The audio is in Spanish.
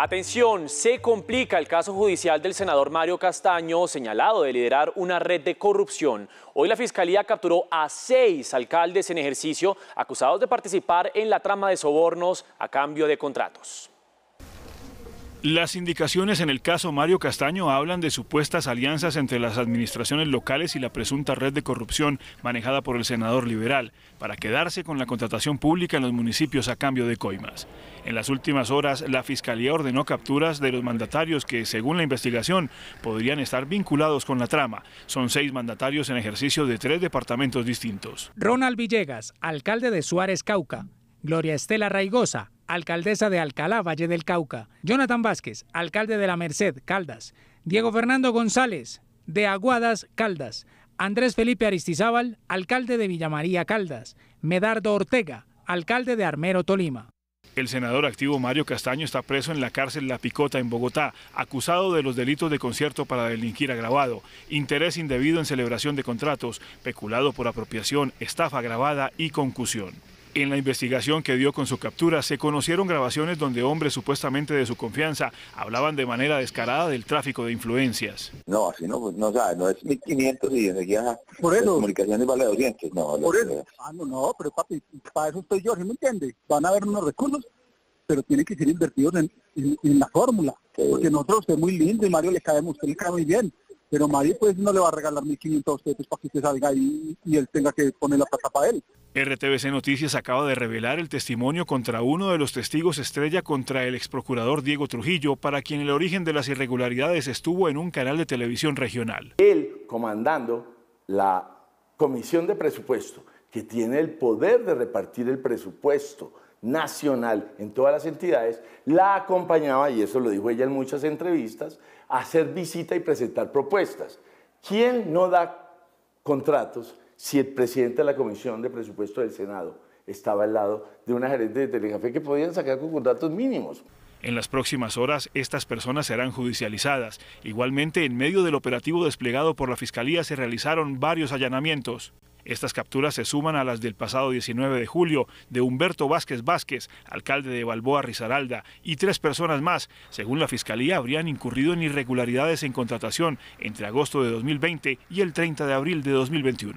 Atención, se complica el caso judicial del senador Mario Castaño, señalado de liderar una red de corrupción. Hoy la Fiscalía capturó a seis alcaldes en ejercicio acusados de participar en la trama de sobornos a cambio de contratos. Las indicaciones en el caso Mario Castaño hablan de supuestas alianzas entre las administraciones locales y la presunta red de corrupción manejada por el senador liberal para quedarse con la contratación pública en los municipios a cambio de coimas. En las últimas horas, la Fiscalía ordenó capturas de los mandatarios que, según la investigación, podrían estar vinculados con la trama. Son seis mandatarios en ejercicio de tres departamentos distintos. Ronald Villegas, alcalde de Suárez Cauca. Gloria Estela Raigosa, alcaldesa de Alcalá, Valle del Cauca, Jonathan Vázquez, alcalde de La Merced, Caldas, Diego Fernando González, de Aguadas, Caldas, Andrés Felipe Aristizábal, alcalde de Villamaría, Caldas, Medardo Ortega, alcalde de Armero, Tolima. El senador activo Mario Castaño está preso en la cárcel La Picota en Bogotá, acusado de los delitos de concierto para delinquir agravado, interés indebido en celebración de contratos, peculado por apropiación, estafa agravada y concusión. En la investigación que dio con su captura se conocieron grabaciones donde hombres supuestamente de su confianza hablaban de manera descarada del tráfico de influencias. No, así no, pues, no, sabe, no es 1500 y enseguida por eso, comunicaciones vale 200. No, por eso. Ah, no, no, pero papi, para eso estoy yo, si me entiendes, Van a haber unos recursos, pero tienen que ser invertidos en, la fórmula. Porque nosotros es muy lindo y Mario le caemos, usted le cae muy bien pero Madrid pues no le va a regalar 1.500 a usted para que usted salga y, y él tenga que poner la plata para él. RTBC Noticias acaba de revelar el testimonio contra uno de los testigos estrella contra el ex procurador Diego Trujillo, para quien el origen de las irregularidades estuvo en un canal de televisión regional. Él comandando la Comisión de Presupuesto, que tiene el poder de repartir el presupuesto nacional en todas las entidades, la acompañaba, y eso lo dijo ella en muchas entrevistas, a hacer visita y presentar propuestas. ¿Quién no da contratos si el presidente de la Comisión de Presupuesto del Senado estaba al lado de una gerente de Telecafé que podían sacar con contratos mínimos? En las próximas horas, estas personas serán judicializadas. Igualmente, en medio del operativo desplegado por la Fiscalía se realizaron varios allanamientos. Estas capturas se suman a las del pasado 19 de julio de Humberto Vázquez Vázquez, alcalde de Balboa Rizaralda, y tres personas más. Según la Fiscalía, habrían incurrido en irregularidades en contratación entre agosto de 2020 y el 30 de abril de 2021.